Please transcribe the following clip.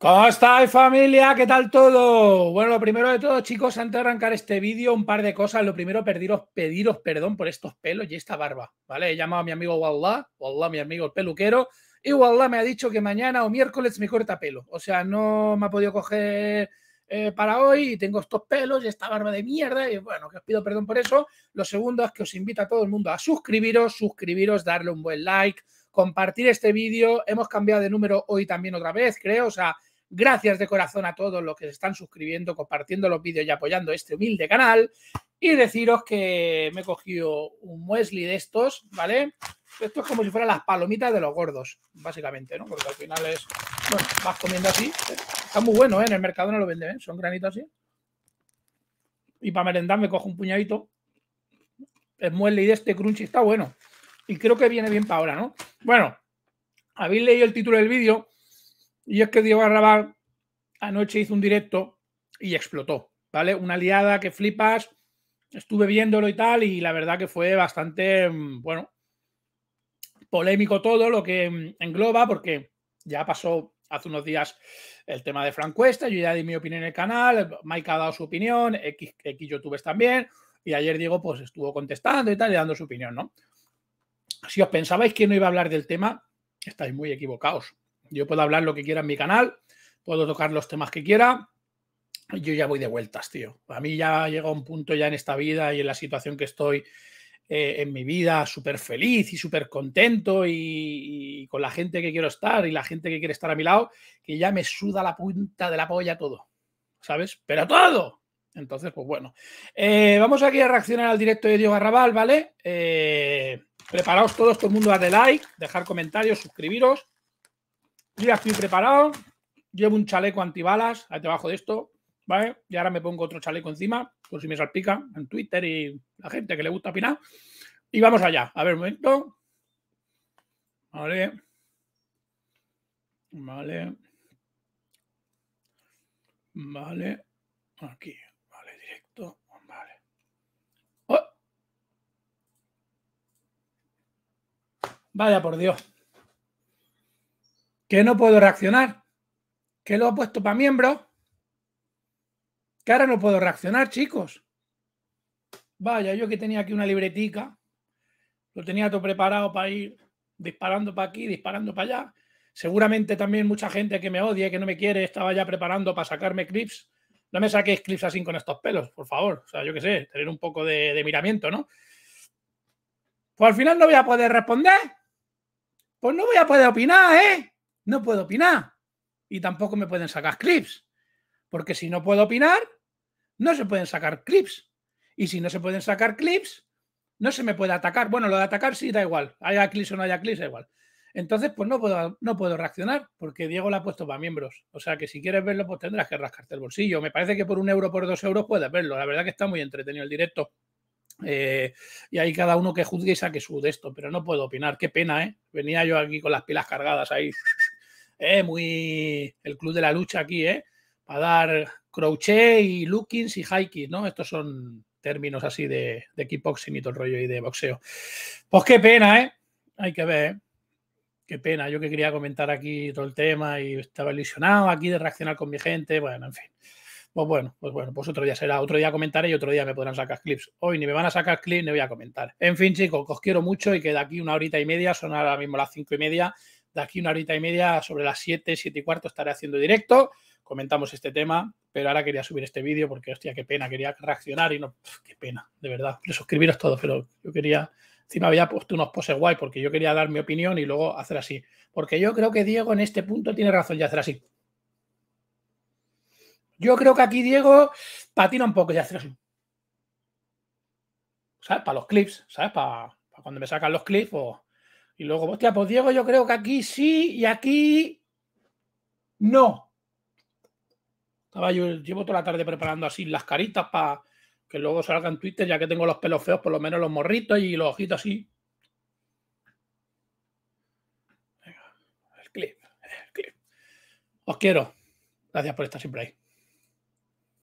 ¿Cómo estáis familia? ¿Qué tal todo? Bueno, lo primero de todo, chicos, antes de arrancar este vídeo, un par de cosas. Lo primero, pediros, perdón por estos pelos y esta barba, ¿vale? He llamado a mi amigo Wallah, Wallah, mi amigo el peluquero, y Wallah me ha dicho que mañana o miércoles me corta pelo. O sea, no me ha podido coger eh, para hoy y tengo estos pelos y esta barba de mierda y bueno, que os pido perdón por eso. Lo segundo es que os invito a todo el mundo a suscribiros, suscribiros, darle un buen like, compartir este vídeo. Hemos cambiado de número hoy también otra vez, creo, o sea Gracias de corazón a todos los que se están suscribiendo, compartiendo los vídeos y apoyando este humilde canal. Y deciros que me he cogido un muesli de estos, ¿vale? Esto es como si fueran las palomitas de los gordos, básicamente, ¿no? Porque al final es, bueno, vas comiendo así. ¿eh? Está muy bueno, ¿eh? En el mercado no lo venden, ¿eh? Son granitos así. Y para merendar me cojo un puñadito. El muesli de este crunchy está bueno. Y creo que viene bien para ahora, ¿no? Bueno, habéis leído el título del vídeo y es que Diego Arrabal anoche hizo un directo y explotó, ¿vale? Una liada que flipas. Estuve viéndolo y tal, y la verdad que fue bastante, mm, bueno, polémico todo lo que mm, engloba, porque ya pasó hace unos días el tema de Frank Cuesta, yo ya di mi opinión en el canal, Mike ha dado su opinión, X, también, y ayer Diego pues estuvo contestando y tal, y dando su opinión, ¿no? Si os pensabais que no iba a hablar del tema, estáis muy equivocados. Yo puedo hablar lo que quiera en mi canal, puedo tocar los temas que quiera. Yo ya voy de vueltas, tío. A mí ya llegado un punto ya en esta vida y en la situación que estoy eh, en mi vida, súper feliz y súper contento y, con la gente que quiero estar y la gente que quiere estar a mi lado, que ya me suda la punta de la polla todo, ¿sabes? Pero todo. Entonces, pues bueno. Eh, vamos aquí a reaccionar al directo de Diego Arrabal, ¿vale? Eh, preparaos todos, todo el mundo a de like, dejar comentarios, suscribiros ya estoy preparado. Llevo un chaleco antibalas debajo de esto, ¿vale? Y ahora me pongo otro chaleco encima, por si me salpica en Twitter y la gente que le gusta opinar. Y vamos allá. A ver, un momento. Vale. Vale. Vale. Aquí. Vale, directo. Vale. Oh. Vaya por Dios que no puedo reaccionar, que lo ha puesto para miembro que ahora no puedo reaccionar, chicos. Vaya, yo que tenía aquí una libretica, lo tenía todo preparado para ir disparando para aquí, disparando para allá. Seguramente también mucha gente que me odia que no me quiere, estaba ya preparando para sacarme clips. No me saquéis clips así con estos pelos, por favor. O sea, yo qué sé, tener un poco de, de miramiento, ¿no? Pues al final no voy a poder responder. Pues no voy a poder opinar, ¿eh? no puedo opinar y tampoco me pueden sacar clips. Porque si no puedo opinar, no se pueden sacar clips. Y si no se pueden sacar clips, no se me puede atacar. Bueno, lo de atacar sí da igual. Haya clips o no haya clips, da igual. Entonces, pues no puedo, no puedo reaccionar, porque Diego la ha puesto para miembros. O sea que si quieres verlo, pues tendrás que rascarte el bolsillo. Me parece que por un euro, por dos euros puedes verlo. La verdad que está muy entretenido el directo. Eh, y hay cada uno que juzgue y saque su de esto, pero no puedo opinar. Qué pena, ¿eh? Venía yo aquí con las pilas cargadas ahí muy el club de la lucha aquí, ¿eh? Para dar crochet y lookings y hiking, ¿no? Estos son términos así de, de kickboxing y todo el rollo y de boxeo. Pues qué pena, ¿eh? Hay que ver, ¿eh? Qué pena, yo que quería comentar aquí todo el tema y estaba ilusionado aquí de reaccionar con mi gente, bueno, en fin. Pues bueno, pues bueno, pues otro día será, otro día comentaré y otro día me podrán sacar clips. Hoy ni me van a sacar clips ni voy a comentar. En fin, chicos, os quiero mucho y que aquí una horita y media, son ahora mismo las cinco y media, aquí una horita y media, sobre las 7, 7 y cuarto, estaré haciendo directo. Comentamos este tema, pero ahora quería subir este vídeo porque, hostia, qué pena, quería reaccionar y no, qué pena, de verdad. Pero suscribiros todos, pero yo quería, encima había puesto unos poses guay porque yo quería dar mi opinión y luego hacer así. Porque yo creo que Diego en este punto tiene razón y hacer así. Yo creo que aquí Diego patina un poco y hacer así. ¿Sabes? Para los clips, ¿sabes? Para, para cuando me sacan los clips o pues, y luego, hostia, pues Diego, yo creo que aquí sí y aquí no. Estaba yo, llevo toda la tarde preparando así las caritas para que luego salgan en Twitter, ya que tengo los pelos feos, por lo menos los morritos y los ojitos así. Venga, el clip, el clip. Os quiero. Gracias por estar siempre ahí.